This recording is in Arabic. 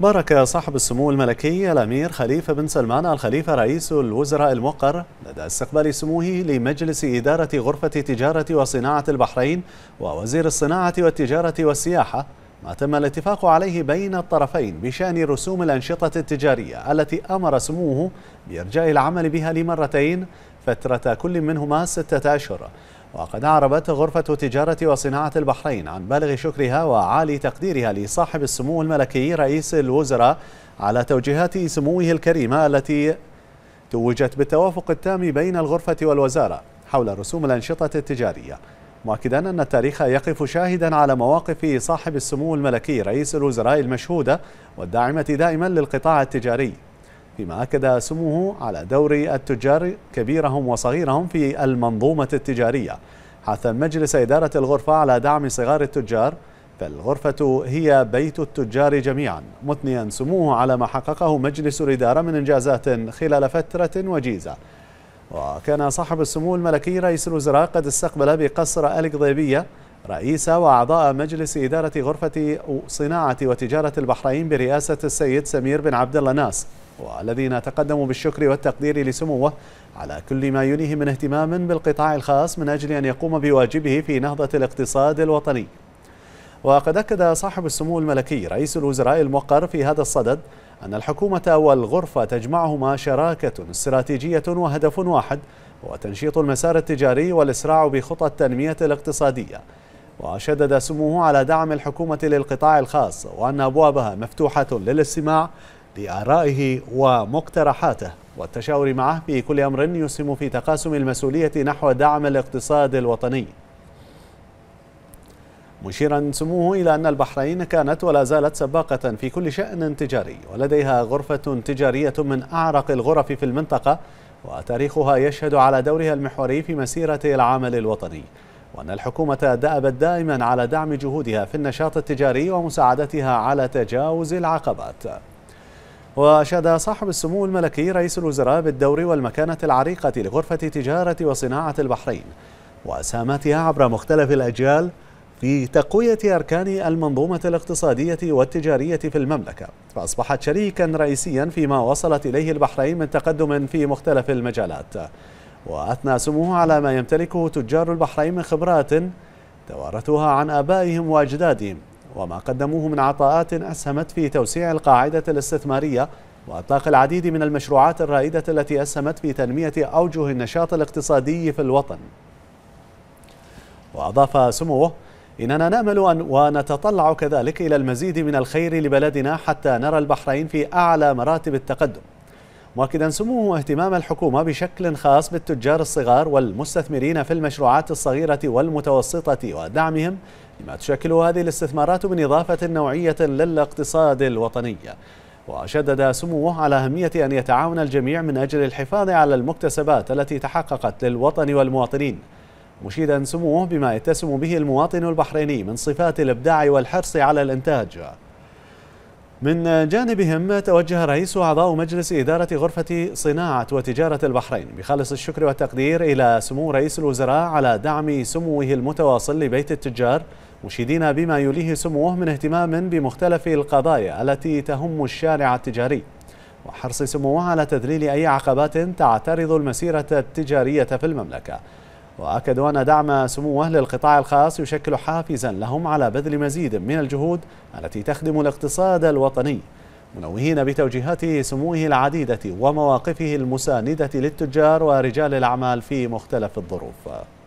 بارك صاحب السمو الملكي الأمير خليفة بن سلمان الخليفة رئيس الوزراء الموقر لدى استقبال سموه لمجلس إدارة غرفة تجارة وصناعة البحرين ووزير الصناعة والتجارة والسياحة ما تم الاتفاق عليه بين الطرفين بشأن رسوم الأنشطة التجارية التي أمر سموه بإرجاء العمل بها لمرتين فترة كل منهما ستة أشهر وقد أعربت غرفة تجارة وصناعة البحرين عن بالغ شكرها وعالي تقديرها لصاحب السمو الملكي رئيس الوزراء على توجيهات سموه الكريمة التي توجت بالتوافق التام بين الغرفة والوزارة حول رسوم الأنشطة التجارية مؤكدا أن التاريخ يقف شاهدا على مواقف صاحب السمو الملكي رئيس الوزراء المشهودة والداعمة دائما للقطاع التجاري فيما أكد سموه على دور التجار كبيرهم وصغيرهم في المنظومة التجارية حث مجلس إدارة الغرفة على دعم صغار التجار فالغرفة هي بيت التجار جميعا مثنيا سموه على ما حققه مجلس الإدارة من إنجازات خلال فترة وجيزة وكان صاحب السمو الملكي رئيس الوزراء قد استقبل بقصر القضيبية رئيس وأعضاء مجلس إدارة غرفة صناعة وتجارة البحرين برئاسة السيد سمير بن عبد الله ناس والذين تقدموا بالشكر والتقدير لسموه على كل ما ينهي من اهتمام بالقطاع الخاص من أجل أن يقوم بواجبه في نهضة الاقتصاد الوطني وقد أكد صاحب السمو الملكي رئيس الوزراء المقر في هذا الصدد أن الحكومة والغرفة تجمعهما شراكة استراتيجية وهدف واحد وتنشيط المسار التجاري والإسراع بخطى التنمية الاقتصادية وشدد سموه على دعم الحكومة للقطاع الخاص وأن أبوابها مفتوحة للاستماع لآرائه ومقترحاته والتشاور معه في كل أمر يسهم في تقاسم المسؤولية نحو دعم الاقتصاد الوطني مشيرا سموه إلى أن البحرين كانت ولا زالت سباقة في كل شأن تجاري ولديها غرفة تجارية من أعرق الغرف في المنطقة وتاريخها يشهد على دورها المحوري في مسيرة العمل الوطني وأن الحكومة دأبت دائما على دعم جهودها في النشاط التجاري ومساعدتها على تجاوز العقبات وأشاد صاحب السمو الملكي رئيس الوزراء بالدور والمكانة العريقة لغرفة تجارة وصناعة البحرين وأسهاماتها عبر مختلف الأجيال في تقوية أركان المنظومة الاقتصادية والتجارية في المملكة فأصبحت شريكا رئيسيا فيما وصلت إليه البحرين من تقدم في مختلف المجالات وأثنى سموه على ما يمتلكه تجار البحرين من خبرات توارثوها عن آبائهم وأجدادهم وما قدموه من عطاءات أسهمت في توسيع القاعدة الاستثمارية وإطلاق العديد من المشروعات الرائدة التي أسهمت في تنمية أوجه النشاط الاقتصادي في الوطن وأضاف سموه إننا نأمل أن ونتطلع كذلك إلى المزيد من الخير لبلدنا حتى نرى البحرين في أعلى مراتب التقدم مؤكدا سموه اهتمام الحكومة بشكل خاص بالتجار الصغار والمستثمرين في المشروعات الصغيرة والمتوسطة ودعمهم لما تشكل هذه الاستثمارات من إضافة نوعية للاقتصاد الوطني وشدد سموه على أهمية أن يتعاون الجميع من أجل الحفاظ على المكتسبات التي تحققت للوطن والمواطنين مشيدا سموه بما يتسم به المواطن البحريني من صفات الإبداع والحرص على الإنتاج من جانبهم توجه رئيس وأعضاء مجلس إدارة غرفة صناعة وتجارة البحرين بخالص الشكر والتقدير إلى سمو رئيس الوزراء على دعم سموه المتواصل لبيت التجار مشيدين بما يليه سموه من اهتمام بمختلف القضايا التي تهم الشارع التجاري وحرص سموه على تذليل أي عقبات تعترض المسيرة التجارية في المملكة وأكدوا أن دعم سموه للقطاع الخاص يشكل حافزا لهم على بذل مزيد من الجهود التي تخدم الاقتصاد الوطني منوهين بتوجيهات سموه العديدة ومواقفه المساندة للتجار ورجال الأعمال في مختلف الظروف